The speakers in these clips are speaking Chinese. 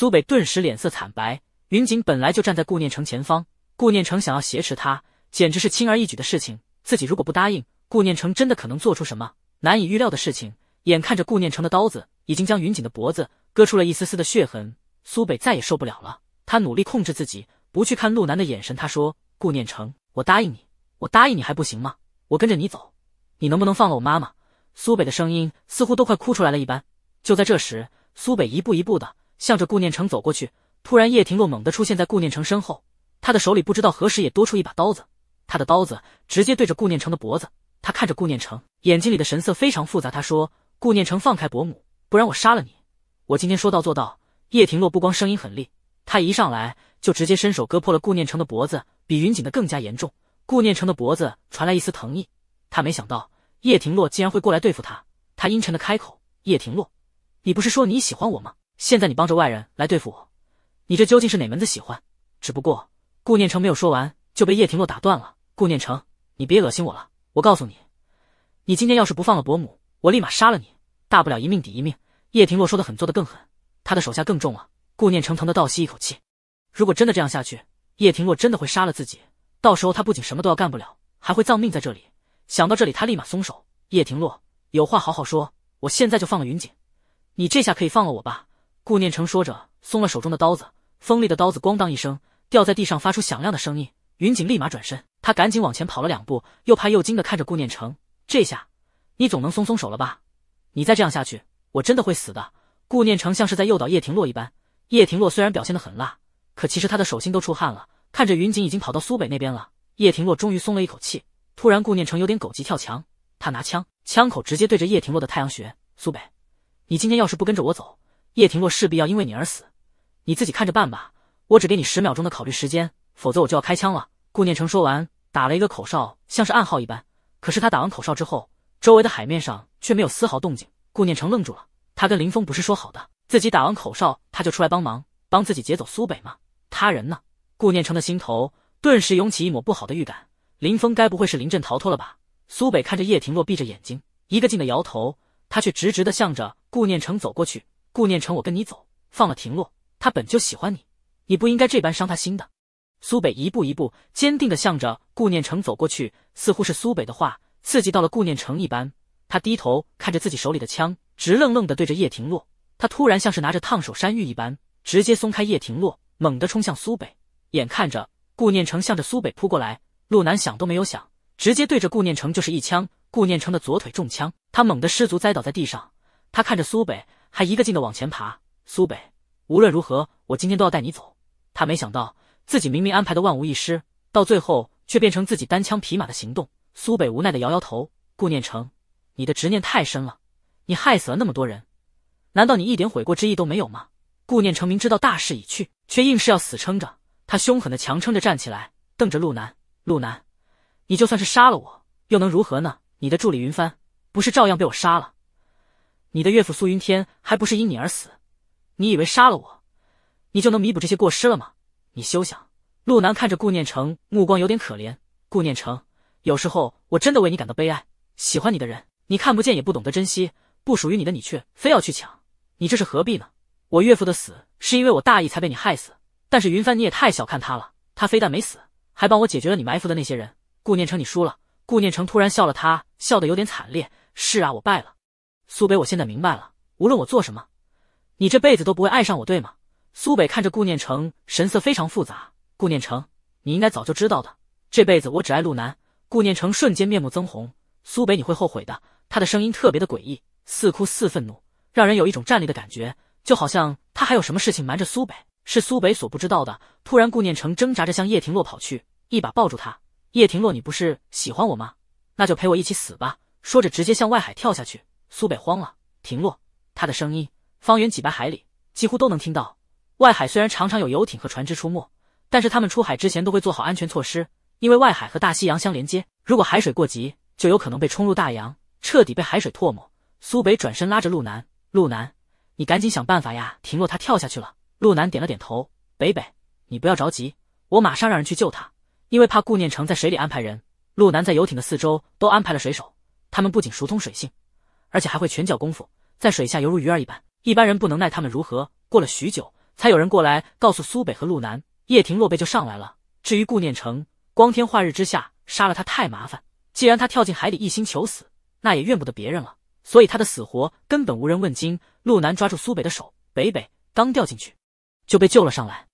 苏北顿时脸色惨白。云锦本来就站在顾念城前方，顾念城想要挟持他，简直是轻而易举的事情。自己如果不答应，顾念城真的可能做出什么难以预料的事情。眼看着顾念城的刀子已经将云锦的脖子割出了一丝丝的血痕，苏北再也受不了了。他努力控制自己，不去看路南的眼神。他说：“顾念城，我答应你，我答应你还不行吗？我跟着你走，你能不能放了我妈妈？”苏北的声音似乎都快哭出来了一般。就在这时，苏北一步一步的。向着顾念成走过去，突然叶庭洛猛地出现在顾念成身后，他的手里不知道何时也多出一把刀子，他的刀子直接对着顾念成的脖子。他看着顾念成，眼睛里的神色非常复杂。他说：“顾念成，放开伯母，不然我杀了你！我今天说到做到。”叶庭洛不光声音很厉，他一上来就直接伸手割破了顾念成的脖子，比云锦的更加严重。顾念成的脖子传来一丝疼意，他没想到叶庭洛竟然会过来对付他。他阴沉的开口：“叶庭洛，你不是说你喜欢我吗？”现在你帮着外人来对付我，你这究竟是哪门子喜欢？只不过顾念成没有说完，就被叶庭洛打断了。顾念成，你别恶心我了！我告诉你，你今天要是不放了伯母，我立马杀了你，大不了一命抵一命。叶庭洛说的狠，做的更狠，他的手下更重了。顾念成疼得倒吸一口气。如果真的这样下去，叶庭洛真的会杀了自己，到时候他不仅什么都要干不了，还会丧命在这里。想到这里，他立马松手。叶庭洛，有话好好说，我现在就放了云锦，你这下可以放了我吧？顾念成说着，松了手中的刀子，锋利的刀子咣当一声掉在地上，发出响亮的声音。云锦立马转身，他赶紧往前跑了两步，又怕又惊的看着顾念成。这下，你总能松松手了吧？你再这样下去，我真的会死的。顾念成像是在诱导叶廷洛一般。叶廷洛虽然表现的很辣，可其实他的手心都出汗了。看着云锦已经跑到苏北那边了，叶廷洛终于松了一口气。突然，顾念成有点狗急跳墙，他拿枪，枪口直接对着叶庭洛的太阳穴。苏北，你今天要是不跟着我走。叶庭洛势必要因为你而死，你自己看着办吧。我只给你十秒钟的考虑时间，否则我就要开枪了。顾念成说完，打了一个口哨，像是暗号一般。可是他打完口哨之后，周围的海面上却没有丝毫动静。顾念成愣住了，他跟林峰不是说好的，自己打完口哨他就出来帮忙，帮自己劫走苏北吗？他人呢？顾念成的心头顿时涌起一抹不好的预感。林峰该不会是临阵逃脱了吧？苏北看着叶庭洛闭着眼睛，一个劲的摇头，他却直直的向着顾念成走过去。顾念成，我跟你走。放了廷洛，他本就喜欢你，你不应该这般伤他心的。苏北一步一步坚定地向着顾念成走过去，似乎是苏北的话刺激到了顾念成一般，他低头看着自己手里的枪，直愣愣地对着叶廷洛。他突然像是拿着烫手山芋一般，直接松开叶廷洛，猛地冲向苏北。眼看着顾念成向着苏北扑过来，陆南想都没有想，直接对着顾念成就是一枪。顾念成的左腿中枪，他猛地失足栽倒在地上。他看着苏北。还一个劲的往前爬，苏北，无论如何，我今天都要带你走。他没想到，自己明明安排的万无一失，到最后却变成自己单枪匹马的行动。苏北无奈的摇摇头，顾念成，你的执念太深了，你害死了那么多人，难道你一点悔过之意都没有吗？顾念成明知道大势已去，却硬是要死撑着。他凶狠的强撑着站起来，瞪着陆南，陆南，你就算是杀了我，又能如何呢？你的助理云帆，不是照样被我杀了？你的岳父苏云天还不是因你而死，你以为杀了我，你就能弥补这些过失了吗？你休想！陆南看着顾念成，目光有点可怜。顾念成，有时候我真的为你感到悲哀。喜欢你的人，你看不见也不懂得珍惜，不属于你的你却非要去抢，你这是何必呢？我岳父的死是因为我大意才被你害死，但是云帆你也太小看他了，他非但没死，还帮我解决了你埋伏的那些人。顾念成，你输了。顾念成突然笑了，他笑得有点惨烈。是啊，我败了。苏北，我现在明白了，无论我做什么，你这辈子都不会爱上我，对吗？苏北看着顾念成，神色非常复杂。顾念成，你应该早就知道的，这辈子我只爱陆南。顾念成瞬间面目增红。苏北，你会后悔的。他的声音特别的诡异，似哭似愤怒，让人有一种站立的感觉，就好像他还有什么事情瞒着苏北，是苏北所不知道的。突然，顾念成挣扎着向叶廷洛跑去，一把抱住他。叶庭洛，你不是喜欢我吗？那就陪我一起死吧！说着，直接向外海跳下去。苏北慌了，停落，他的声音，方圆几百海里几乎都能听到。外海虽然常常有游艇和船只出没，但是他们出海之前都会做好安全措施，因为外海和大西洋相连接，如果海水过急，就有可能被冲入大洋，彻底被海水唾沫。苏北转身拉着陆南，陆南，你赶紧想办法呀！停落，他跳下去了。陆南点了点头，北北，你不要着急，我马上让人去救他，因为怕顾念成在水里安排人。陆南在游艇的四周都安排了水手，他们不仅熟通水性。而且还会拳脚功夫，在水下犹如鱼儿一般，一般人不能奈他们如何。过了许久，才有人过来告诉苏北和陆南，叶廷洛被救上来了。至于顾念成，光天化日之下杀了他太麻烦，既然他跳进海里一心求死，那也怨不得别人了。所以他的死活根本无人问津。陆南抓住苏北的手，北北刚掉进去就被救了上来。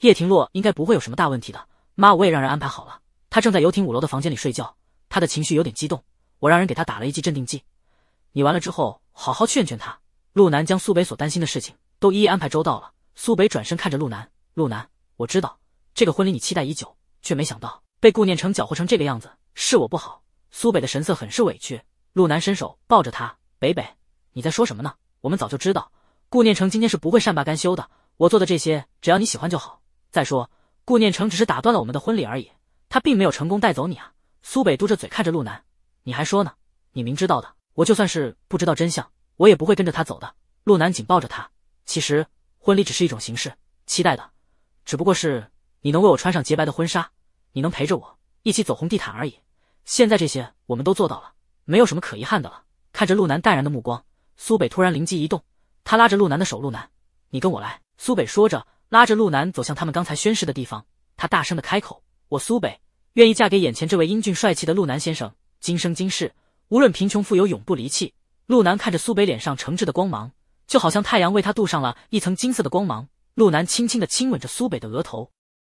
叶廷洛应该不会有什么大问题的，妈，我也让人安排好了。他正在游艇五楼的房间里睡觉，他的情绪有点激动，我让人给他打了一剂镇定剂。你完了之后，好好劝劝他。陆南将苏北所担心的事情都一一安排周到了。苏北转身看着陆南，陆南，我知道这个婚礼你期待已久，却没想到被顾念成搅和成这个样子，是我不好。苏北的神色很是委屈。陆南伸手抱着他，北北，你在说什么呢？我们早就知道，顾念成今天是不会善罢甘休的。我做的这些，只要你喜欢就好。再说，顾念成只是打断了我们的婚礼而已，他并没有成功带走你啊。苏北嘟着嘴看着陆南，你还说呢？你明知道的。我就算是不知道真相，我也不会跟着他走的。陆南紧抱着他，其实婚礼只是一种形式，期待的，只不过是你能为我穿上洁白的婚纱，你能陪着我一起走红地毯而已。现在这些我们都做到了，没有什么可遗憾的了。看着陆南淡然的目光，苏北突然灵机一动，他拉着陆南的手，陆南，你跟我来。苏北说着，拉着陆南走向他们刚才宣誓的地方，他大声的开口：我苏北愿意嫁给眼前这位英俊帅气的陆南先生，今生今世。无论贫穷富有，永不离弃。陆南看着苏北脸上诚挚的光芒，就好像太阳为他镀上了一层金色的光芒。陆南轻轻的亲吻着苏北的额头，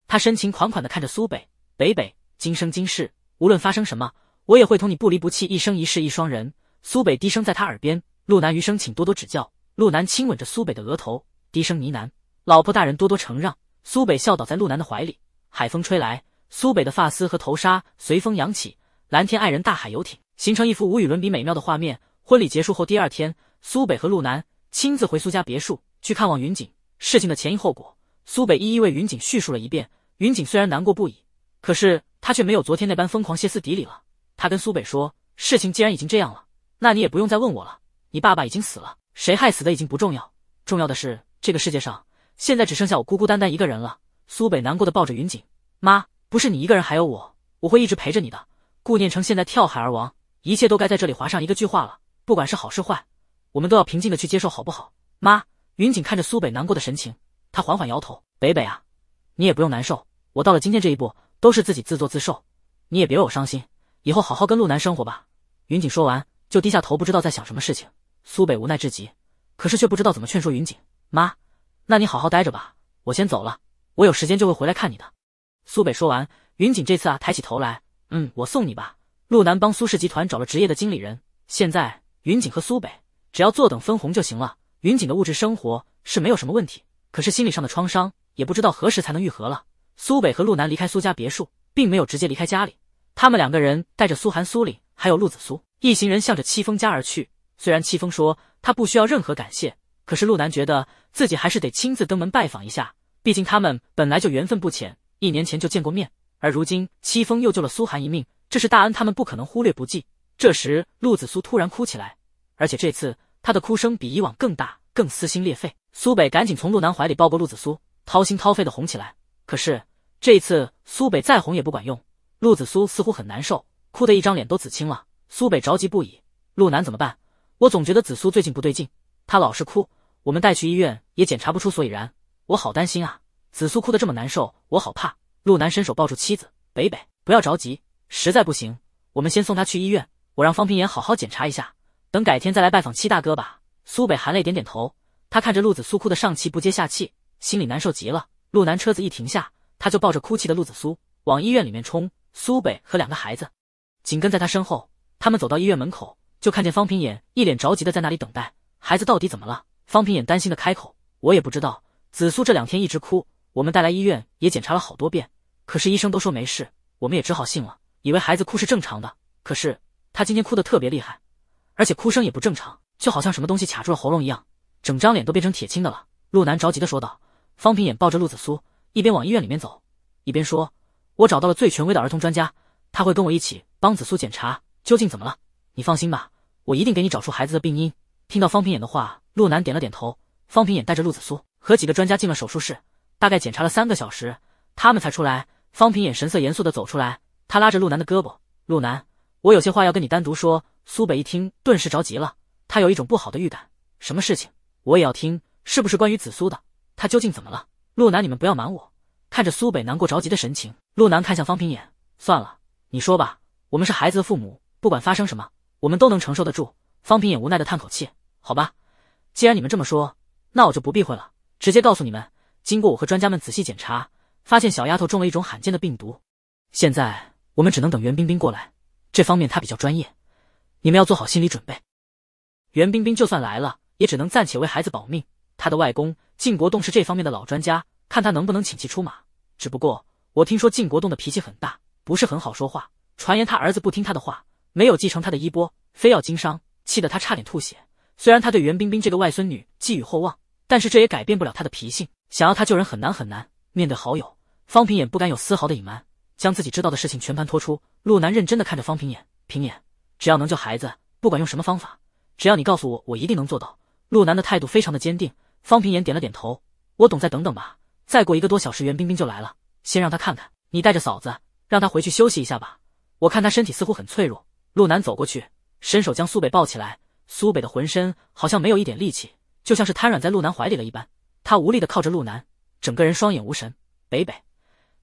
他深情款款的看着苏北。北北，今生今世，无论发生什么，我也会同你不离不弃，一生一世一双人。苏北低声在他耳边。陆南，余生请多多指教。陆南亲吻着苏北的额头，低声呢喃：“老婆大人，多多承让。”苏北笑倒在陆南的怀里。海风吹来，苏北的发丝和头纱随风扬起。蓝天，爱人大海，游艇。形成一幅无与伦比美妙的画面。婚礼结束后第二天，苏北和陆南亲自回苏家别墅去看望云锦。事情的前因后果，苏北一一为云锦叙述了一遍。云锦虽然难过不已，可是他却没有昨天那般疯狂歇斯底里了。他跟苏北说：“事情既然已经这样了，那你也不用再问我了。你爸爸已经死了，谁害死的已经不重要，重要的是这个世界上现在只剩下我孤孤单单一个人了。”苏北难过的抱着云锦：“妈，不是你一个人，还有我，我会一直陪着你的。”顾念成现在跳海而亡。一切都该在这里划上一个句号了，不管是好是坏，我们都要平静的去接受，好不好？妈，云锦看着苏北难过的神情，他缓缓摇头。北北啊，你也不用难受，我到了今天这一步，都是自己自作自受，你也别为我伤心，以后好好跟陆南生活吧。云锦说完就低下头，不知道在想什么事情。苏北无奈至极，可是却不知道怎么劝说云锦。妈，那你好好待着吧，我先走了，我有时间就会回来看你的。苏北说完，云锦这次啊抬起头来，嗯，我送你吧。陆南帮苏氏集团找了职业的经理人，现在云锦和苏北只要坐等分红就行了。云锦的物质生活是没有什么问题，可是心理上的创伤也不知道何时才能愈合了。苏北和陆南离开苏家别墅，并没有直接离开家里，他们两个人带着苏寒、苏里还有陆子苏一行人，向着戚风家而去。虽然戚风说他不需要任何感谢，可是陆南觉得自己还是得亲自登门拜访一下，毕竟他们本来就缘分不浅，一年前就见过面，而如今戚风又救了苏寒一命。这是大恩，他们不可能忽略不计。这时，陆子苏突然哭起来，而且这次他的哭声比以往更大，更撕心裂肺。苏北赶紧从陆南怀里抱过陆子苏，掏心掏肺的哄起来。可是这一次，苏北再哄也不管用。陆子苏似乎很难受，哭得一张脸都紫青了。苏北着急不已。陆南怎么办？我总觉得子苏最近不对劲，他老是哭。我们带去医院也检查不出所以然，我好担心啊！子苏哭得这么难受，我好怕。陆南伸手抱住妻子，北北不要着急。实在不行，我们先送他去医院。我让方平眼好好检查一下，等改天再来拜访七大哥吧。苏北含泪点点头。他看着陆子苏哭得上气不接下气，心里难受极了。陆南车子一停下，他就抱着哭泣的陆子苏往医院里面冲。苏北和两个孩子紧跟在他身后。他们走到医院门口，就看见方平眼一脸着急的在那里等待。孩子到底怎么了？方平眼担心的开口：“我也不知道。子苏这两天一直哭，我们带来医院也检查了好多遍，可是医生都说没事，我们也只好信了。”以为孩子哭是正常的，可是他今天哭的特别厉害，而且哭声也不正常，就好像什么东西卡住了喉咙一样，整张脸都变成铁青的了。陆南着急的说道。方平眼抱着陆子苏，一边往医院里面走，一边说：“我找到了最权威的儿童专家，他会跟我一起帮子苏检查究竟怎么了。你放心吧，我一定给你找出孩子的病因。”听到方平眼的话，陆南点了点头。方平眼带着陆子苏和几个专家进了手术室，大概检查了三个小时，他们才出来。方平眼神色严肃的走出来。他拉着陆南的胳膊，陆南，我有些话要跟你单独说。苏北一听，顿时着急了，他有一种不好的预感。什么事情？我也要听，是不是关于紫苏的？她究竟怎么了？陆南，你们不要瞒我。看着苏北难过着急的神情，陆南看向方平眼，算了，你说吧。我们是孩子的父母，不管发生什么，我们都能承受得住。方平眼无奈的叹口气，好吧，既然你们这么说，那我就不避讳了，直接告诉你们。经过我和专家们仔细检查，发现小丫头中了一种罕见的病毒，现在。我们只能等袁冰冰过来，这方面她比较专业，你们要做好心理准备。袁冰冰就算来了，也只能暂且为孩子保命。她的外公靳国栋是这方面的老专家，看他能不能请其出马。只不过我听说靳国栋的脾气很大，不是很好说话。传言他儿子不听他的话，没有继承他的衣钵，非要经商，气得他差点吐血。虽然他对袁冰冰这个外孙女寄予厚望，但是这也改变不了他的脾性，想要他救人很难很难。面对好友方平，也不敢有丝毫的隐瞒。将自己知道的事情全盘托出。陆南认真的看着方平眼，平眼，只要能救孩子，不管用什么方法，只要你告诉我，我一定能做到。陆南的态度非常的坚定。方平眼点了点头，我懂，再等等吧。再过一个多小时，袁冰冰就来了，先让她看看。你带着嫂子，让她回去休息一下吧，我看她身体似乎很脆弱。陆南走过去，伸手将苏北抱起来。苏北的浑身好像没有一点力气，就像是瘫软在陆南怀里了一般。他无力的靠着陆南，整个人双眼无神。北北。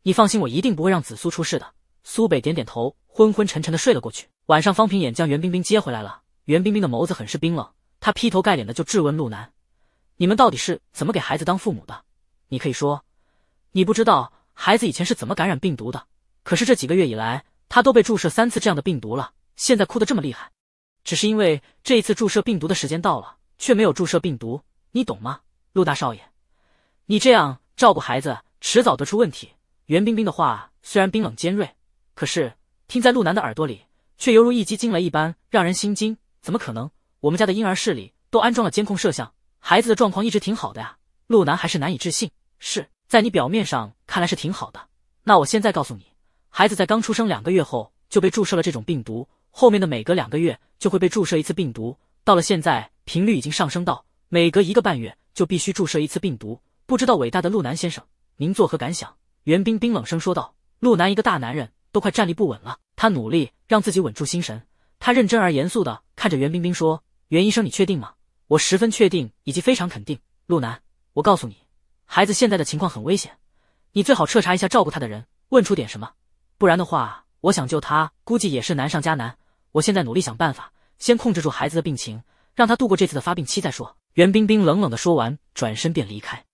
你放心，我一定不会让紫苏出事的。苏北点点头，昏昏沉沉的睡了过去。晚上，方平眼将袁冰冰接回来了。袁冰冰的眸子很是冰冷，她劈头盖脸的就质问陆南：“你们到底是怎么给孩子当父母的？你可以说，你不知道孩子以前是怎么感染病毒的。可是这几个月以来，他都被注射三次这样的病毒了，现在哭得这么厉害，只是因为这一次注射病毒的时间到了，却没有注射病毒，你懂吗，陆大少爷？你这样照顾孩子，迟早得出问题。”袁冰冰的话虽然冰冷尖锐，可是听在陆南的耳朵里，却犹如一击惊雷一般让人心惊。怎么可能？我们家的婴儿室里都安装了监控摄像，孩子的状况一直挺好的呀。陆南还是难以置信。是在你表面上看来是挺好的。那我现在告诉你，孩子在刚出生两个月后就被注射了这种病毒，后面的每隔两个月就会被注射一次病毒，到了现在频率已经上升到每隔一个半月就必须注射一次病毒。不知道伟大的陆南先生，您作何感想？袁冰冰冷声说道：“陆南，一个大男人都快站立不稳了。他努力让自己稳住心神，他认真而严肃的看着袁冰冰说：‘袁医生，你确定吗？’我十分确定，以及非常肯定。陆南，我告诉你，孩子现在的情况很危险，你最好彻查一下照顾他的人，问出点什么。不然的话，我想救他估计也是难上加难。我现在努力想办法，先控制住孩子的病情，让他度过这次的发病期再说。”袁冰冰冷冷的说完，转身便离开。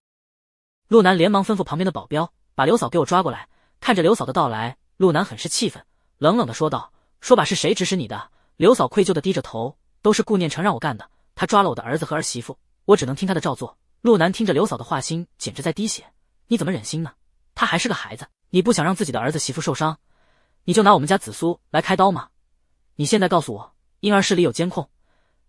陆南连忙吩咐旁边的保镖。把刘嫂给我抓过来！看着刘嫂的到来，陆南很是气愤，冷冷的说道：“说吧，是谁指使你的？”刘嫂愧疚的低着头：“都是顾念成让我干的，他抓了我的儿子和儿媳妇，我只能听他的照做。”陆南听着刘嫂的话，心简直在滴血：“你怎么忍心呢？他还是个孩子，你不想让自己的儿子媳妇受伤，你就拿我们家紫苏来开刀吗？你现在告诉我，婴儿室里有监控，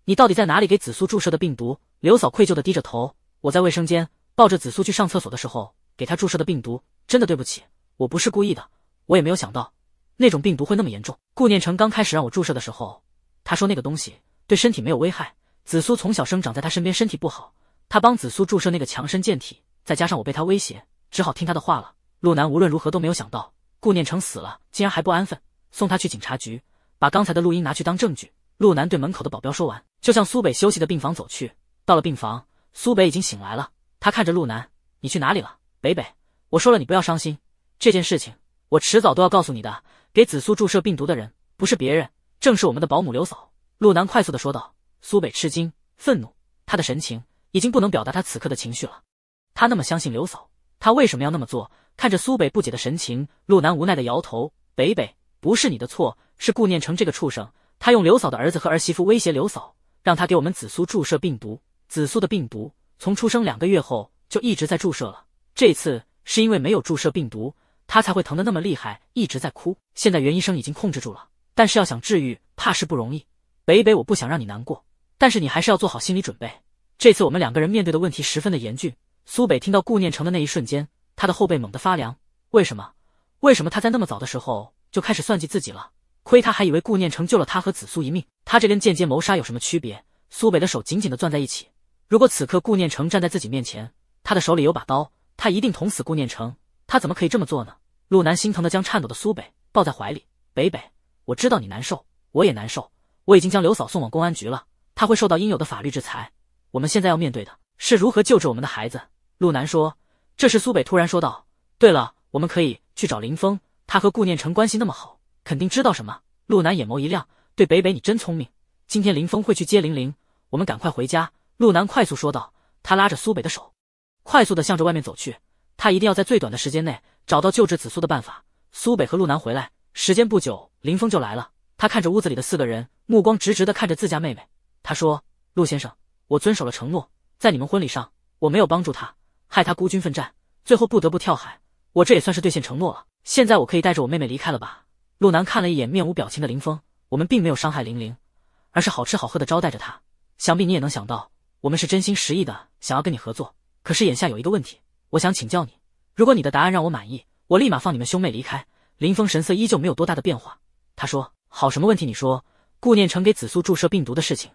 你到底在哪里给紫苏注射的病毒？”刘嫂愧疚的低着头：“我在卫生间，抱着紫苏去上厕所的时候。”给他注射的病毒，真的对不起，我不是故意的，我也没有想到那种病毒会那么严重。顾念成刚开始让我注射的时候，他说那个东西对身体没有危害。紫苏从小生长在他身边，身体不好，他帮紫苏注射那个强身健体，再加上我被他威胁，只好听他的话了。陆南无论如何都没有想到，顾念成死了竟然还不安分，送他去警察局，把刚才的录音拿去当证据。陆南对门口的保镖说完，就向苏北休息的病房走去。到了病房，苏北已经醒来了，他看着陆南：“你去哪里了？”北北，我说了，你不要伤心。这件事情，我迟早都要告诉你的。给紫苏注射病毒的人，不是别人，正是我们的保姆刘嫂。陆南快速的说道。苏北吃惊愤怒，他的神情已经不能表达他此刻的情绪了。他那么相信刘嫂，他为什么要那么做？看着苏北不解的神情，陆南无奈的摇头。北北，不是你的错，是顾念成这个畜生。他用刘嫂的儿子和儿媳妇威胁刘嫂，让他给我们紫苏注射病毒。紫苏的病毒从出生两个月后就一直在注射了。这次是因为没有注射病毒，他才会疼得那么厉害，一直在哭。现在袁医生已经控制住了，但是要想治愈，怕是不容易。北北，我不想让你难过，但是你还是要做好心理准备。这次我们两个人面对的问题十分的严峻。苏北听到顾念成的那一瞬间，他的后背猛地发凉。为什么？为什么他在那么早的时候就开始算计自己了？亏他还以为顾念成救了他和紫苏一命，他这跟间接谋杀有什么区别？苏北的手紧紧的攥在一起。如果此刻顾念成站在自己面前，他的手里有把刀。他一定捅死顾念成，他怎么可以这么做呢？陆南心疼的将颤抖的苏北抱在怀里，北北，我知道你难受，我也难受。我已经将刘嫂送往公安局了，他会受到应有的法律制裁。我们现在要面对的是如何救治我们的孩子。陆南说。这时苏北突然说道：“对了，我们可以去找林峰，他和顾念成关系那么好，肯定知道什么。”陆南眼眸一亮，对北北，你真聪明。今天林峰会去接玲玲，我们赶快回家。陆南快速说道，他拉着苏北的手。快速的向着外面走去，他一定要在最短的时间内找到救治紫苏的办法。苏北和陆南回来时间不久，林峰就来了。他看着屋子里的四个人，目光直直的看着自家妹妹。他说：“陆先生，我遵守了承诺，在你们婚礼上我没有帮助他，害他孤军奋战，最后不得不跳海。我这也算是兑现承诺了。现在我可以带着我妹妹离开了吧？”陆南看了一眼面无表情的林峰，我们并没有伤害玲玲，而是好吃好喝的招待着她。想必你也能想到，我们是真心实意的想要跟你合作。可是眼下有一个问题，我想请教你。如果你的答案让我满意，我立马放你们兄妹离开。林峰神色依旧没有多大的变化。他说：“好，什么问题？你说，顾念成给紫苏注射病毒的事情，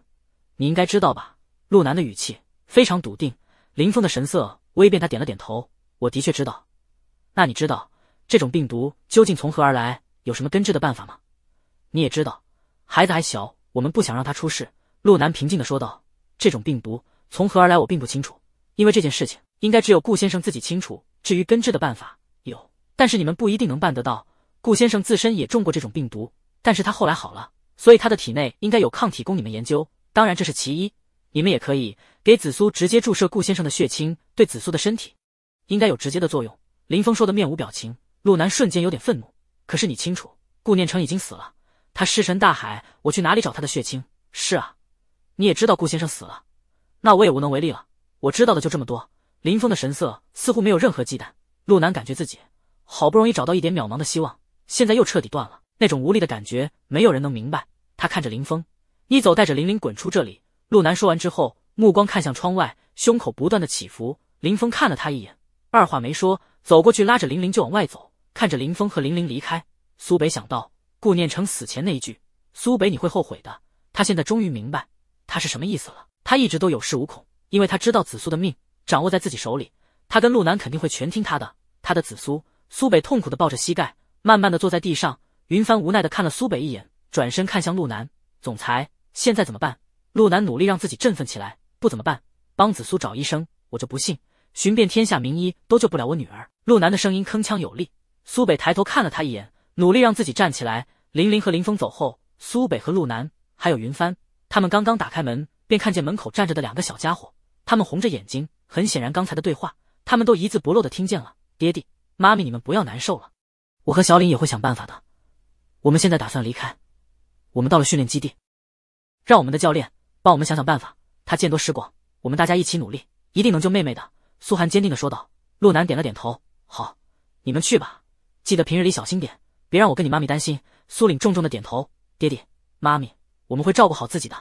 你应该知道吧？”陆南的语气非常笃定。林峰的神色微变，他点了点头：“我的确知道。那你知道这种病毒究竟从何而来，有什么根治的办法吗？”你也知道，孩子还小，我们不想让他出事。陆南平静的说道：“这种病毒从何而来，我并不清楚。”因为这件事情应该只有顾先生自己清楚。至于根治的办法有，但是你们不一定能办得到。顾先生自身也中过这种病毒，但是他后来好了，所以他的体内应该有抗体供你们研究。当然这是其一，你们也可以给紫苏直接注射顾先生的血清，对紫苏的身体应该有直接的作用。林峰说的面无表情，陆南瞬间有点愤怒。可是你清楚，顾念成已经死了，他尸沉大海，我去哪里找他的血清？是啊，你也知道顾先生死了，那我也无能为力了。我知道的就这么多。林峰的神色似乎没有任何忌惮。陆南感觉自己好不容易找到一点渺茫的希望，现在又彻底断了，那种无力的感觉，没有人能明白。他看着林峰，你走，带着玲玲滚出这里。陆南说完之后，目光看向窗外，胸口不断的起伏。林峰看了他一眼，二话没说，走过去拉着林林就往外走。看着林峰和玲玲离开，苏北想到顾念成死前那一句：“苏北，你会后悔的。”他现在终于明白他是什么意思了。他一直都有恃无恐。因为他知道紫苏的命掌握在自己手里，他跟陆南肯定会全听他的。他的紫苏，苏北痛苦的抱着膝盖，慢慢的坐在地上。云帆无奈地看了苏北一眼，转身看向陆南总裁：“现在怎么办？”陆南努力让自己振奋起来：“不怎么办，帮紫苏找医生。我就不信寻遍天下名医都救不了我女儿。”陆南的声音铿锵有力。苏北抬头看了他一眼，努力让自己站起来。林林和林峰走后，苏北和陆南还有云帆他们刚刚打开门，便看见门口站着的两个小家伙。他们红着眼睛，很显然刚才的对话他们都一字不漏的听见了。爹地，妈咪，你们不要难受了，我和小岭也会想办法的。我们现在打算离开，我们到了训练基地，让我们的教练帮我们想想办法，他见多识广，我们大家一起努力，一定能救妹妹的。苏寒坚定的说道。陆南点了点头，好，你们去吧，记得平日里小心点，别让我跟你妈咪担心。苏岭重重的点头，爹地，妈咪，我们会照顾好自己的，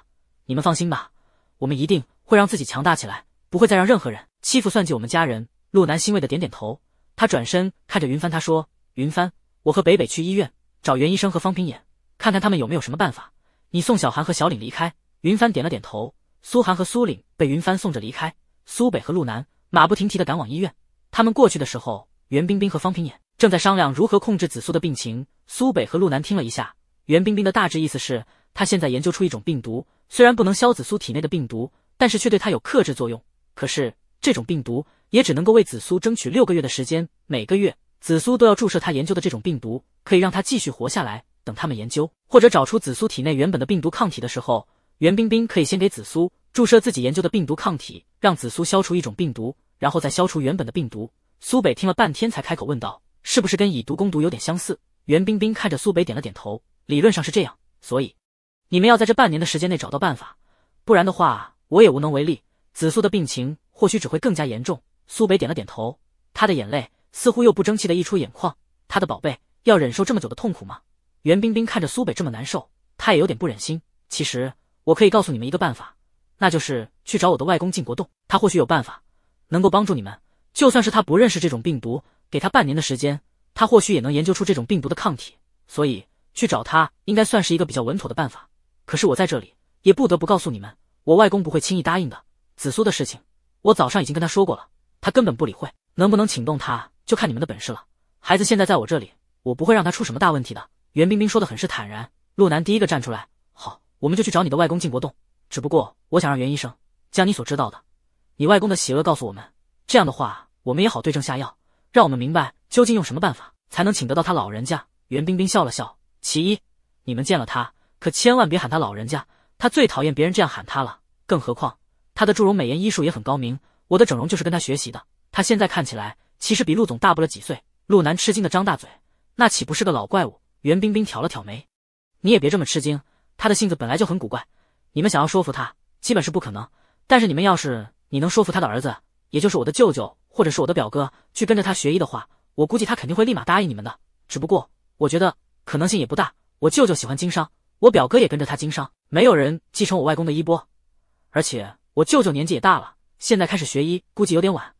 你们放心吧，我们一定。会让自己强大起来，不会再让任何人欺负算计我们家人。陆南欣慰的点点头，他转身看着云帆，他说：“云帆，我和北北去医院找袁医生和方平衍，看看他们有没有什么办法。你送小韩和小岭离开。”云帆点了点头，苏寒和苏岭被云帆送着离开。苏北和陆南马不停蹄的赶往医院。他们过去的时候，袁冰冰和方平衍正在商量如何控制紫苏的病情。苏北和陆南听了一下袁冰冰的大致意思是，他现在研究出一种病毒，虽然不能消紫苏体内的病毒。但是却对他有克制作用。可是这种病毒也只能够为紫苏争取六个月的时间。每个月紫苏都要注射他研究的这种病毒，可以让他继续活下来。等他们研究或者找出紫苏体内原本的病毒抗体的时候，袁冰冰可以先给紫苏注射自己研究的病毒抗体，让紫苏消除一种病毒，然后再消除原本的病毒。苏北听了半天才开口问道：“是不是跟以毒攻毒有点相似？”袁冰冰看着苏北点了点头。理论上是这样，所以你们要在这半年的时间内找到办法，不然的话。我也无能为力，紫苏的病情或许只会更加严重。苏北点了点头，他的眼泪似乎又不争气的溢出眼眶。他的宝贝要忍受这么久的痛苦吗？袁冰冰看着苏北这么难受，她也有点不忍心。其实我可以告诉你们一个办法，那就是去找我的外公靳国栋，他或许有办法能够帮助你们。就算是他不认识这种病毒，给他半年的时间，他或许也能研究出这种病毒的抗体。所以去找他应该算是一个比较稳妥的办法。可是我在这里也不得不告诉你们。我外公不会轻易答应的。紫苏的事情，我早上已经跟他说过了，他根本不理会。能不能请动他，就看你们的本事了。孩子现在在我这里，我不会让他出什么大问题的。袁冰冰说的很是坦然。陆南第一个站出来，好，我们就去找你的外公靳国栋。只不过，我想让袁医生将你所知道的，你外公的喜恶告诉我们，这样的话，我们也好对症下药，让我们明白究竟用什么办法才能请得到他老人家。袁冰冰笑了笑，其一，你们见了他，可千万别喊他老人家。他最讨厌别人这样喊他了，更何况他的祝融美颜医术也很高明，我的整容就是跟他学习的。他现在看起来其实比陆总大不了几岁。陆南吃惊的张大嘴，那岂不是个老怪物？袁冰冰挑了挑眉，你也别这么吃惊，他的性子本来就很古怪，你们想要说服他，基本是不可能。但是你们要是你能说服他的儿子，也就是我的舅舅或者是我的表哥去跟着他学医的话，我估计他肯定会立马答应你们的。只不过我觉得可能性也不大，我舅舅喜欢经商。我表哥也跟着他经商，没有人继承我外公的衣钵，而且我舅舅年纪也大了，现在开始学医估计有点晚。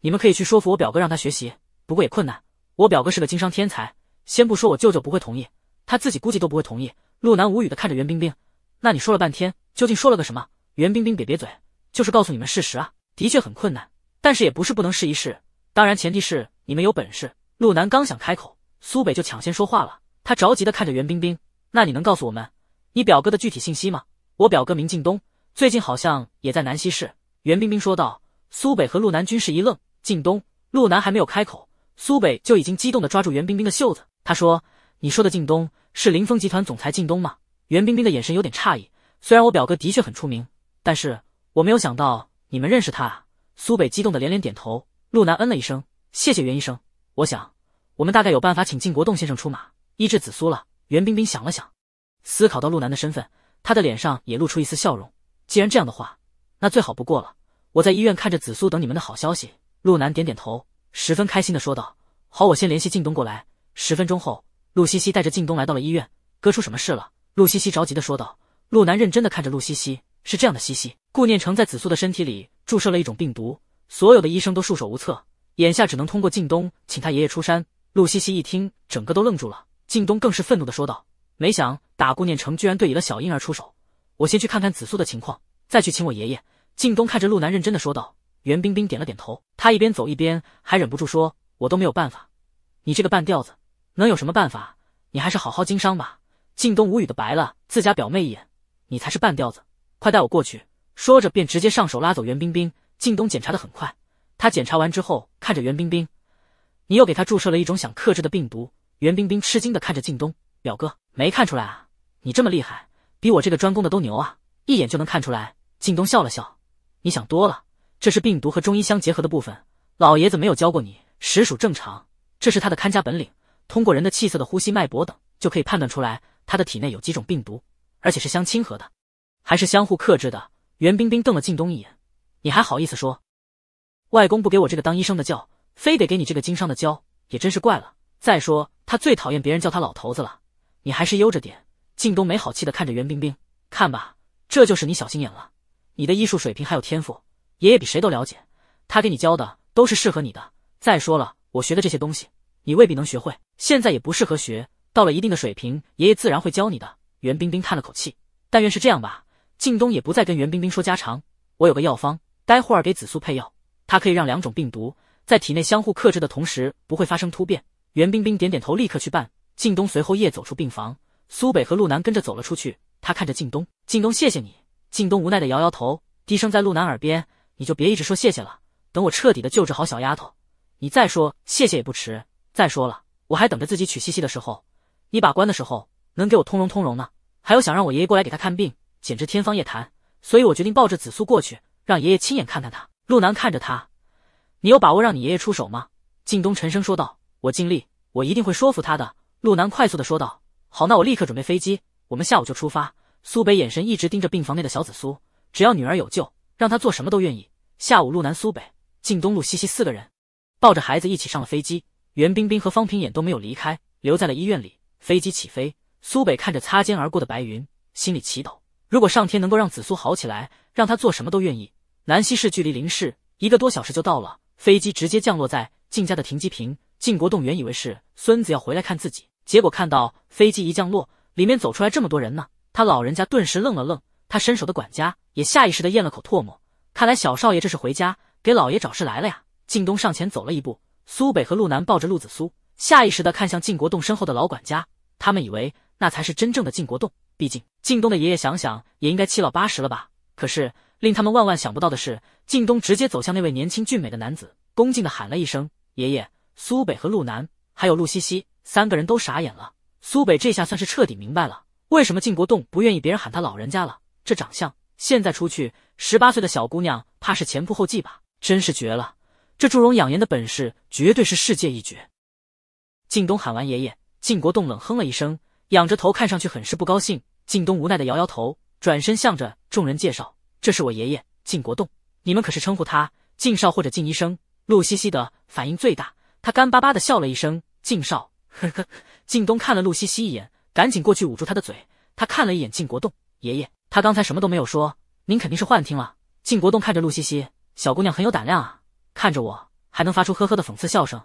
你们可以去说服我表哥让他学习，不过也困难。我表哥是个经商天才，先不说我舅舅不会同意，他自己估计都不会同意。陆南无语的看着袁冰冰，那你说了半天，究竟说了个什么？袁冰冰瘪瘪嘴，就是告诉你们事实啊，的确很困难，但是也不是不能试一试，当然前提是你们有本事。陆南刚想开口，苏北就抢先说话了，他着急的看着袁冰冰。那你能告诉我们你表哥的具体信息吗？我表哥名靳东，最近好像也在南溪市。”袁冰冰说道。苏北和陆南均是一愣。靳东，陆南还没有开口，苏北就已经激动的抓住袁冰冰的袖子。他说：“你说的靳东是林峰集团总裁靳东吗？”袁冰冰的眼神有点诧异。虽然我表哥的确很出名，但是我没有想到你们认识他。苏北激动的连连点头。陆南嗯了一声：“谢谢袁医生，我想我们大概有办法请靳国栋先生出马医治紫苏了。”袁冰冰想了想，思考到陆南的身份，她的脸上也露出一丝笑容。既然这样的话，那最好不过了。我在医院看着紫苏等你们的好消息。陆南点点头，十分开心的说道：“好，我先联系靳东过来。”十分钟后，陆西西带着靳东来到了医院。哥出什么事了？陆西西着急的说道。陆南认真的看着陆西西：“是这样的，西西，顾念成在紫苏的身体里注射了一种病毒，所有的医生都束手无策，眼下只能通过靳东请他爷爷出山。”陆西西一听，整个都愣住了。靳东更是愤怒的说道：“没想打顾念成居然对一了小婴儿出手，我先去看看子苏的情况，再去请我爷爷。”靳东看着陆南认真的说道。袁冰冰点了点头，他一边走一边还忍不住说：“我都没有办法，你这个半吊子能有什么办法？你还是好好经商吧。”靳东无语的白了自家表妹一眼：“你才是半吊子，快带我过去。”说着便直接上手拉走袁冰冰。靳东检查的很快，他检查完之后看着袁冰冰：“你又给他注射了一种想克制的病毒。”袁冰冰吃惊的看着靳东，表哥没看出来啊，你这么厉害，比我这个专攻的都牛啊，一眼就能看出来。靳东笑了笑，你想多了，这是病毒和中医相结合的部分。老爷子没有教过你，实属正常，这是他的看家本领。通过人的气色、的呼吸、脉搏等，就可以判断出来他的体内有几种病毒，而且是相亲和的，还是相互克制的。袁冰冰瞪了靳东一眼，你还好意思说，外公不给我这个当医生的教，非得给你这个经商的教，也真是怪了。再说，他最讨厌别人叫他老头子了。你还是悠着点。靳东没好气的看着袁冰冰，看吧，这就是你小心眼了。你的医术水平还有天赋，爷爷比谁都了解。他给你教的都是适合你的。再说了，我学的这些东西，你未必能学会。现在也不适合学，到了一定的水平，爷爷自然会教你的。袁冰冰叹了口气，但愿是这样吧。靳东也不再跟袁冰冰说家常。我有个药方，待会儿给紫苏配药，它可以让两种病毒在体内相互克制的同时，不会发生突变。袁冰冰点点头，立刻去办。靳东随后也走出病房，苏北和陆南跟着走了出去。他看着靳东，靳东，谢谢你。靳东无奈的摇摇头，低声在陆南耳边：“你就别一直说谢谢了，等我彻底的救治好小丫头，你再说谢谢也不迟。再说了，我还等着自己娶西西的时候，你把关的时候能给我通融通融呢。还有想让我爷爷过来给他看病，简直天方夜谭。所以我决定抱着子苏过去，让爷爷亲眼看看他。”陆南看着他：“你有把握让你爷爷出手吗？”靳东沉声说道。我尽力，我一定会说服他的。陆南快速地说道：“好，那我立刻准备飞机，我们下午就出发。”苏北眼神一直盯着病房内的小紫苏，只要女儿有救，让他做什么都愿意。下午，陆南、苏北、靳东、陆西西四个人抱着孩子一起上了飞机。袁冰冰和方平眼都没有离开，留在了医院里。飞机起飞，苏北看着擦肩而过的白云，心里祈祷：如果上天能够让紫苏好起来，让她做什么都愿意。南溪市距离林市一个多小时就到了，飞机直接降落在靳家的停机坪。晋国栋原以为是孙子要回来看自己，结果看到飞机一降落，里面走出来这么多人呢，他老人家顿时愣了愣。他伸手的管家也下意识的咽了口唾沫。看来小少爷这是回家给老爷找事来了呀。晋东上前走了一步，苏北和陆南抱着陆子苏，下意识的看向晋国栋身后的老管家，他们以为那才是真正的晋国栋。毕竟晋东的爷爷想想也应该七老八十了吧。可是令他们万万想不到的是，晋东直接走向那位年轻俊美的男子，恭敬的喊了一声：“爷爷。”苏北和陆南，还有陆西西，三个人都傻眼了。苏北这下算是彻底明白了，为什么靳国栋不愿意别人喊他老人家了。这长相，现在出去十八岁的小姑娘，怕是前仆后继吧？真是绝了！这祝融养颜的本事，绝对是世界一绝。靳东喊完爷爷，靳国栋冷哼了一声，仰着头，看上去很是不高兴。靳东无奈的摇摇头，转身向着众人介绍：“这是我爷爷靳国栋，你们可是称呼他靳少或者靳医生。”陆西西的反应最大。他干巴巴的笑了一声，靳少，呵呵。靳东看了陆西西一眼，赶紧过去捂住他的嘴。他看了一眼靳国栋爷爷，他刚才什么都没有说，您肯定是幻听了。靳国栋看着陆西西，小姑娘很有胆量啊，看着我还能发出呵呵的讽刺笑声，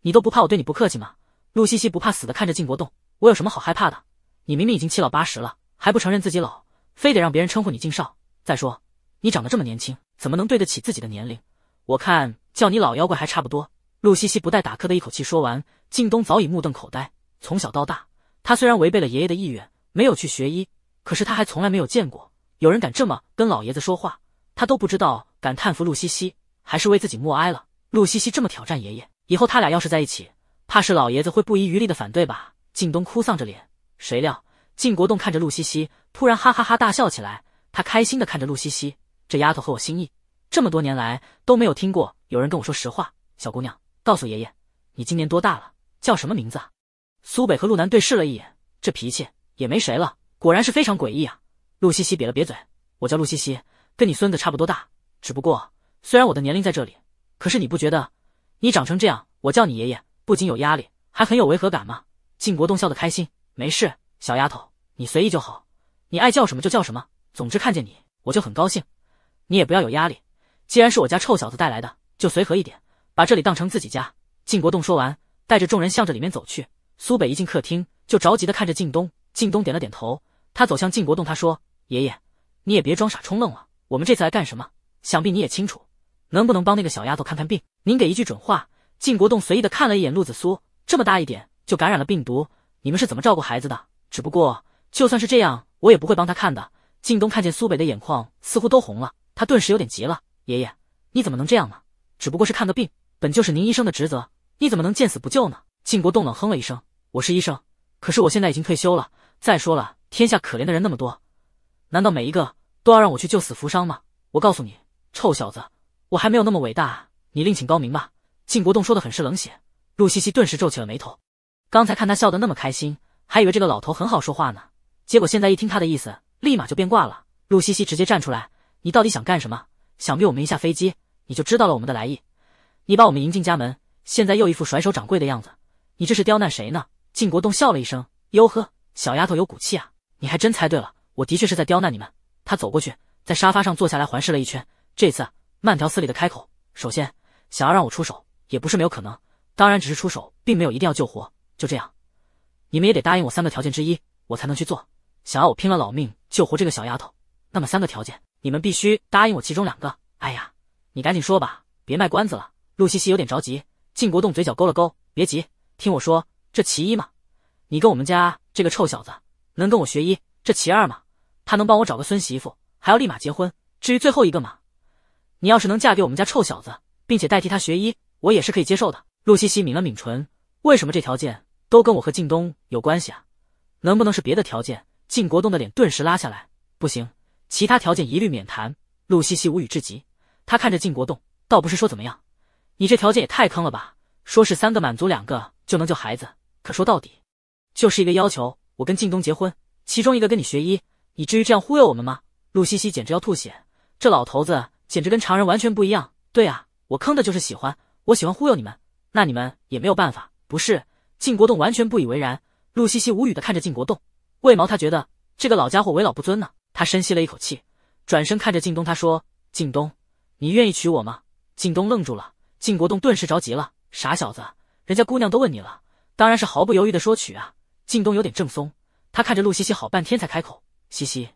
你都不怕我对你不客气吗？陆西西不怕死的看着靳国栋，我有什么好害怕的？你明明已经七老八十了，还不承认自己老，非得让别人称呼你靳少。再说，你长得这么年轻，怎么能对得起自己的年龄？我看叫你老妖怪还差不多。陆西西不带打磕的一口气说完，靳东早已目瞪口呆。从小到大，他虽然违背了爷爷的意愿，没有去学医，可是他还从来没有见过有人敢这么跟老爷子说话。他都不知道，敢叹服陆西西，还是为自己默哀了。陆西西这么挑战爷爷，以后他俩要是在一起，怕是老爷子会不遗余力的反对吧？靳东哭丧着脸。谁料靳国栋看着陆西西，突然哈哈哈大笑起来。他开心的看着陆西西，这丫头合我心意。这么多年来都没有听过有人跟我说实话，小姑娘。告诉爷爷，你今年多大了？叫什么名字？苏北和陆南对视了一眼，这脾气也没谁了，果然是非常诡异啊！陆西西瘪了瘪嘴，我叫陆西西，跟你孙子差不多大。只不过虽然我的年龄在这里，可是你不觉得你长成这样，我叫你爷爷不仅有压力，还很有违和感吗？晋国栋笑得开心，没事，小丫头你随意就好，你爱叫什么就叫什么。总之看见你我就很高兴，你也不要有压力。既然是我家臭小子带来的，就随和一点。把这里当成自己家。靳国栋说完，带着众人向着里面走去。苏北一进客厅，就着急的看着靳东。靳东点了点头，他走向靳国栋，他说：“爷爷，你也别装傻充愣了，我们这次来干什么？想必你也清楚。能不能帮那个小丫头看看病？您给一句准话。”靳国栋随意的看了一眼陆子苏，这么大一点就感染了病毒，你们是怎么照顾孩子的？只不过就算是这样，我也不会帮他看的。靳东看见苏北的眼眶似乎都红了，他顿时有点急了：“爷爷，你怎么能这样呢？只不过是看个病。”本就是您医生的职责，你怎么能见死不救呢？晋国栋冷哼了一声：“我是医生，可是我现在已经退休了。再说了，天下可怜的人那么多，难道每一个都要让我去救死扶伤吗？”我告诉你，臭小子，我还没有那么伟大，你另请高明吧。”晋国栋说的很是冷血。陆西西顿时皱起了眉头，刚才看他笑得那么开心，还以为这个老头很好说话呢，结果现在一听他的意思，立马就变卦了。陆西西直接站出来：“你到底想干什么？想必我们一下飞机，你就知道了我们的来意。”你把我们迎进家门，现在又一副甩手掌柜的样子，你这是刁难谁呢？晋国栋笑了一声：“哟呵，小丫头有骨气啊！你还真猜对了，我的确是在刁难你们。”他走过去，在沙发上坐下来，环视了一圈，这次慢条斯理的开口：“首先，想要让我出手也不是没有可能，当然只是出手，并没有一定要救活。就这样，你们也得答应我三个条件之一，我才能去做。想要我拼了老命救活这个小丫头，那么三个条件，你们必须答应我其中两个。哎呀，你赶紧说吧，别卖关子了。”陆西西有点着急，靳国栋嘴角勾了勾，别急，听我说，这其一嘛，你跟我们家这个臭小子能跟我学医，这其二嘛，他能帮我找个孙媳妇，还要立马结婚。至于最后一个嘛，你要是能嫁给我们家臭小子，并且代替他学医，我也是可以接受的。陆西西抿了抿唇，为什么这条件都跟我和靳东有关系啊？能不能是别的条件？靳国栋的脸顿时拉下来，不行，其他条件一律免谈。陆西西无语至极，他看着靳国栋，倒不是说怎么样。你这条件也太坑了吧！说是三个满足两个就能救孩子，可说到底，就是一个要求：我跟靳东结婚，其中一个跟你学医。你至于这样忽悠我们吗？陆西西简直要吐血，这老头子简直跟常人完全不一样。对啊，我坑的就是喜欢，我喜欢忽悠你们，那你们也没有办法，不是？靳国栋完全不以为然。陆西西无语的看着靳国栋，为毛他觉得这个老家伙为老不尊呢？他深吸了一口气，转身看着靳东，他说：“靳东，你愿意娶我吗？”靳东愣住了。靳国栋顿时着急了，傻小子，人家姑娘都问你了，当然是毫不犹豫的说娶啊！靳东有点正松，他看着陆西西好半天才开口：“西西，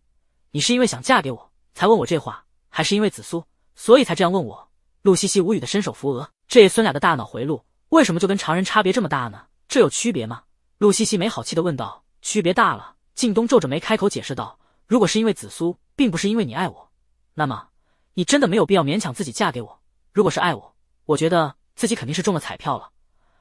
你是因为想嫁给我才问我这话，还是因为子苏所以才这样问我？”陆西西无语的伸手扶额，这爷孙俩的大脑回路为什么就跟常人差别这么大呢？这有区别吗？陆西西没好气的问道。区别大了，靳东皱着眉开口解释道：“如果是因为子苏，并不是因为你爱我，那么你真的没有必要勉强自己嫁给我。如果是爱我。”我觉得自己肯定是中了彩票了，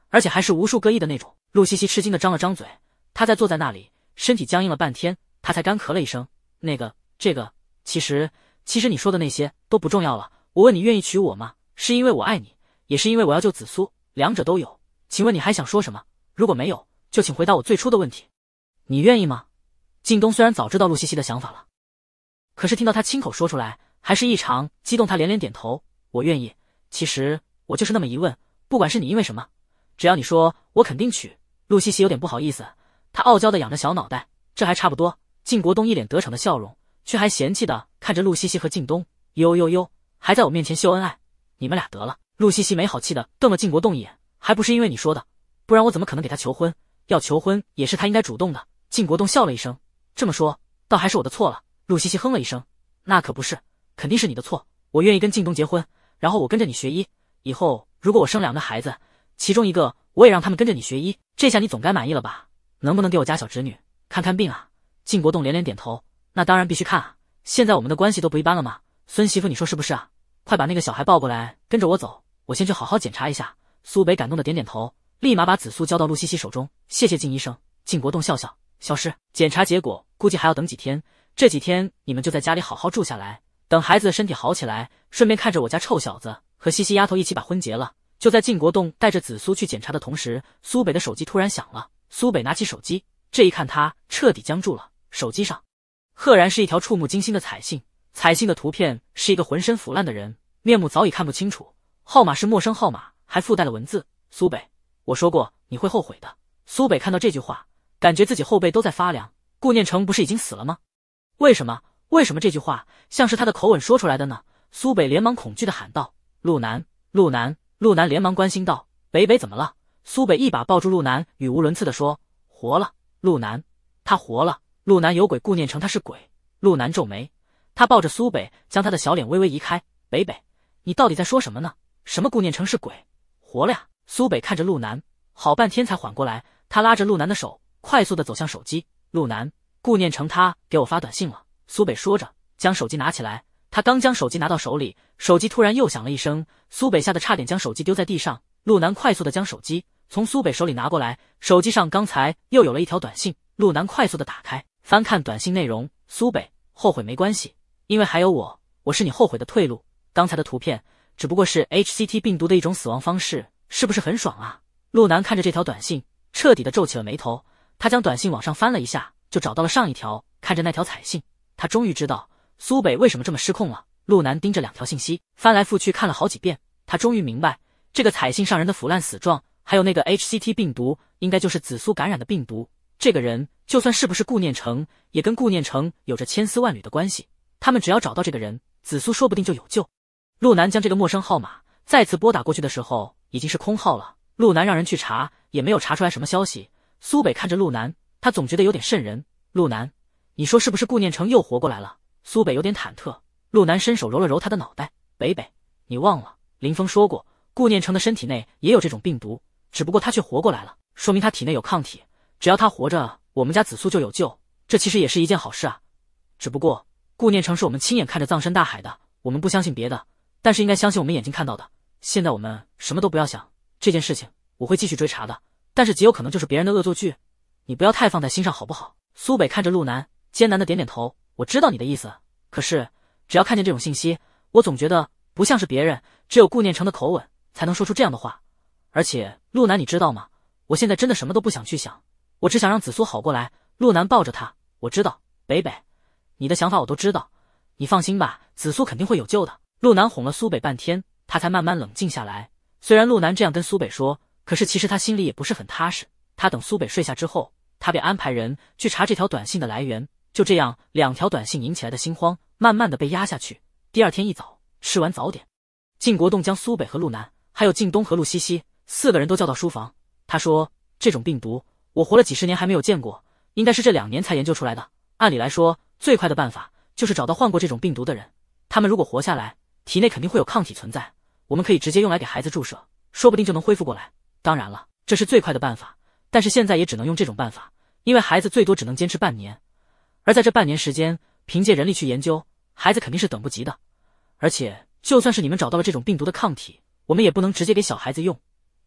而且还是无数个亿的那种。陆西西吃惊的张了张嘴，他在坐在那里，身体僵硬了半天，他才干咳了一声。那个，这个，其实，其实你说的那些都不重要了。我问你愿意娶我吗？是因为我爱你，也是因为我要救紫苏，两者都有。请问你还想说什么？如果没有，就请回答我最初的问题：你愿意吗？靳东虽然早知道陆西西的想法了，可是听到他亲口说出来，还是异常激动。他连连点头：我愿意。其实。我就是那么一问，不管是你因为什么，只要你说，我肯定娶。陆西西有点不好意思，她傲娇的仰着小脑袋，这还差不多。靳国栋一脸得逞的笑容，却还嫌弃的看着陆西西和靳东，呦呦呦，还在我面前秀恩爱，你们俩得了。陆西西没好气的瞪了靳国栋一眼，还不是因为你说的，不然我怎么可能给他求婚？要求婚也是他应该主动的。靳国栋笑了一声，这么说倒还是我的错了。陆西西哼了一声，那可不是，肯定是你的错。我愿意跟靳东结婚，然后我跟着你学医。以后如果我生两个孩子，其中一个我也让他们跟着你学医，这下你总该满意了吧？能不能给我家小侄女看看病啊？靳国栋连连点头，那当然必须看啊！现在我们的关系都不一般了嘛，孙媳妇，你说是不是啊？快把那个小孩抱过来，跟着我走，我先去好好检查一下。苏北感动的点点头，立马把紫苏交到陆西西手中，谢谢靳医生。靳国栋笑笑，消失。检查结果估计还要等几天，这几天你们就在家里好好住下来，等孩子的身体好起来，顺便看着我家臭小子。和西西丫头一起把婚结了。就在靳国栋带着紫苏去检查的同时，苏北的手机突然响了。苏北拿起手机，这一看，他彻底僵住了。手机上，赫然是一条触目惊心的彩信。彩信的图片是一个浑身腐烂的人，面目早已看不清楚。号码是陌生号码，还附带了文字：“苏北，我说过你会后悔的。”苏北看到这句话，感觉自己后背都在发凉。顾念成不是已经死了吗？为什么？为什么这句话像是他的口吻说出来的呢？苏北连忙恐惧地喊道。路南，路南，路南连忙关心道：“北北怎么了？”苏北一把抱住路南，语无伦次的说：“活了，路南，他活了。”路南有鬼，顾念成他是鬼。路南皱眉，他抱着苏北，将他的小脸微微移开。“北北，你到底在说什么呢？什么顾念成是鬼，活了呀？”苏北看着路南，好半天才缓过来，他拉着路南的手，快速的走向手机。路南，顾念成他给我发短信了。苏北说着，将手机拿起来。他刚将手机拿到手里，手机突然又响了一声，苏北吓得差点将手机丢在地上。陆南快速的将手机从苏北手里拿过来，手机上刚才又有了一条短信。陆南快速的打开，翻看短信内容。苏北后悔没关系，因为还有我，我是你后悔的退路。刚才的图片只不过是 HCT 病毒的一种死亡方式，是不是很爽啊？陆南看着这条短信，彻底的皱起了眉头。他将短信往上翻了一下，就找到了上一条。看着那条彩信，他终于知道。苏北为什么这么失控了？陆南盯着两条信息，翻来覆去看了好几遍，他终于明白，这个彩信上人的腐烂死状，还有那个 HCT 病毒，应该就是紫苏感染的病毒。这个人就算是不是顾念成，也跟顾念成有着千丝万缕的关系。他们只要找到这个人，紫苏说不定就有救。陆南将这个陌生号码再次拨打过去的时候，已经是空号了。陆南让人去查，也没有查出来什么消息。苏北看着陆南，他总觉得有点瘆人。陆南，你说是不是顾念成又活过来了？苏北有点忐忑，陆南伸手揉了揉他的脑袋。北北，你忘了林峰说过，顾念成的身体内也有这种病毒，只不过他却活过来了，说明他体内有抗体。只要他活着，我们家子苏就有救。这其实也是一件好事啊。只不过顾念成是我们亲眼看着葬身大海的，我们不相信别的，但是应该相信我们眼睛看到的。现在我们什么都不要想，这件事情我会继续追查的，但是极有可能就是别人的恶作剧，你不要太放在心上，好不好？苏北看着陆南，艰难的点点头。我知道你的意思，可是只要看见这种信息，我总觉得不像是别人，只有顾念成的口吻才能说出这样的话。而且，陆南，你知道吗？我现在真的什么都不想去想，我只想让子苏好过来。陆南抱着他，我知道，北北，你的想法我都知道，你放心吧，子苏肯定会有救的。陆南哄了苏北半天，他才慢慢冷静下来。虽然陆南这样跟苏北说，可是其实他心里也不是很踏实。他等苏北睡下之后，他便安排人去查这条短信的来源。就这样，两条短信引起来的心慌，慢慢的被压下去。第二天一早吃完早点，靳国栋将苏北和陆南，还有靳东和陆西西四个人都叫到书房。他说：“这种病毒，我活了几十年还没有见过，应该是这两年才研究出来的。按理来说，最快的办法就是找到患过这种病毒的人，他们如果活下来，体内肯定会有抗体存在，我们可以直接用来给孩子注射，说不定就能恢复过来。当然了，这是最快的办法，但是现在也只能用这种办法，因为孩子最多只能坚持半年。”而在这半年时间，凭借人力去研究，孩子肯定是等不及的。而且，就算是你们找到了这种病毒的抗体，我们也不能直接给小孩子用。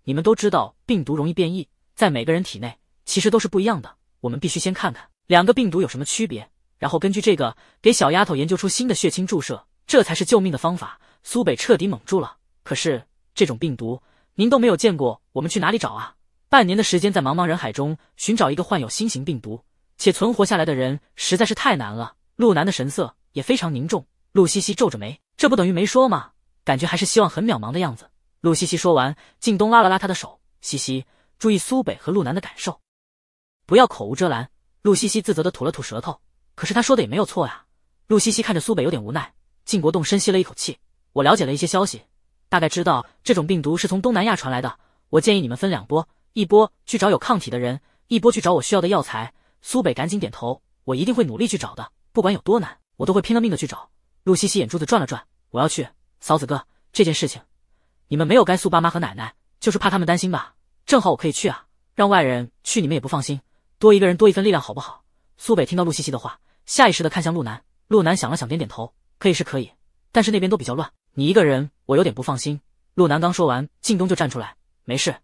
你们都知道，病毒容易变异，在每个人体内其实都是不一样的。我们必须先看看两个病毒有什么区别，然后根据这个给小丫头研究出新的血清注射，这才是救命的方法。苏北彻底懵住了。可是，这种病毒您都没有见过，我们去哪里找啊？半年的时间，在茫茫人海中寻找一个患有新型病毒。且存活下来的人实在是太难了。陆南的神色也非常凝重。陆西西皱着眉，这不等于没说吗？感觉还是希望很渺茫的样子。陆西西说完，靳东拉了拉他的手，西西，注意苏北和陆南的感受，不要口无遮拦。陆西西自责的吐了吐舌头。可是他说的也没有错呀。陆西西看着苏北，有点无奈。靳国栋深吸了一口气，我了解了一些消息，大概知道这种病毒是从东南亚传来的。我建议你们分两波，一波去找有抗体的人，一波去找我需要的药材。苏北赶紧点头，我一定会努力去找的，不管有多难，我都会拼了命的去找。陆西西眼珠子转了转，我要去，嫂子哥，这件事情你们没有该苏爸妈和奶奶，就是怕他们担心吧？正好我可以去啊，让外人去你们也不放心，多一个人多一份力量，好不好？苏北听到陆西西的话，下意识的看向陆南，陆南想了想，点点头，可以是可以，但是那边都比较乱，你一个人我有点不放心。陆南刚说完，靳东就站出来，没事，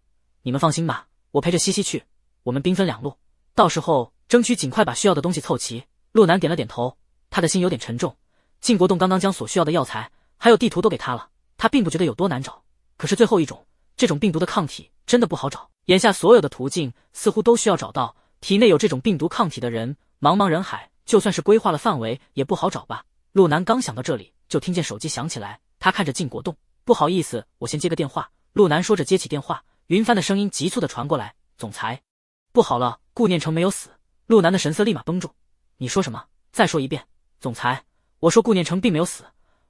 你们放心吧，我陪着西西去，我们兵分两路，到时候。争取尽快把需要的东西凑齐。陆南点了点头，他的心有点沉重。晋国栋刚刚将所需要的药材还有地图都给他了，他并不觉得有多难找。可是最后一种，这种病毒的抗体真的不好找。眼下所有的途径似乎都需要找到体内有这种病毒抗体的人。茫茫人海，就算是规划了范围，也不好找吧？陆南刚想到这里，就听见手机响起来。他看着晋国栋，不好意思，我先接个电话。陆南说着接起电话，云帆的声音急促的传过来：“总裁，不好了，顾念成没有死。”陆南的神色立马绷住。你说什么？再说一遍，总裁，我说顾念成并没有死。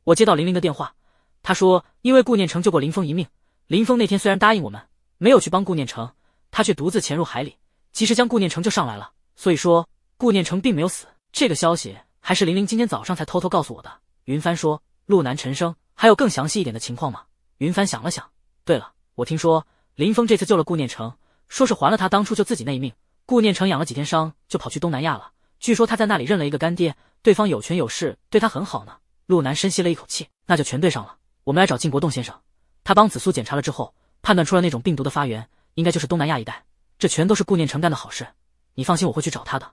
我接到林玲的电话，她说因为顾念成就过林峰一命。林峰那天虽然答应我们没有去帮顾念成，他却独自潜入海里，及时将顾念成就上来了。所以说，顾念成并没有死。这个消息还是林玲今天早上才偷偷告诉我的。云帆说，陆南陈生还有更详细一点的情况吗？云帆想了想，对了，我听说林峰这次救了顾念成，说是还了他当初救自己那一命。顾念成养了几天伤，就跑去东南亚了。据说他在那里认了一个干爹，对方有权有势，对他很好呢。陆南深吸了一口气，那就全对上了。我们来找靳国栋先生，他帮子苏检查了之后，判断出了那种病毒的发源，应该就是东南亚一带。这全都是顾念成干的好事。你放心，我会去找他的。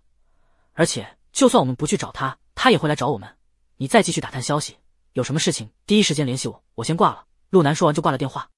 而且就算我们不去找他，他也会来找我们。你再继续打探消息，有什么事情第一时间联系我。我先挂了。陆南说完就挂了电话。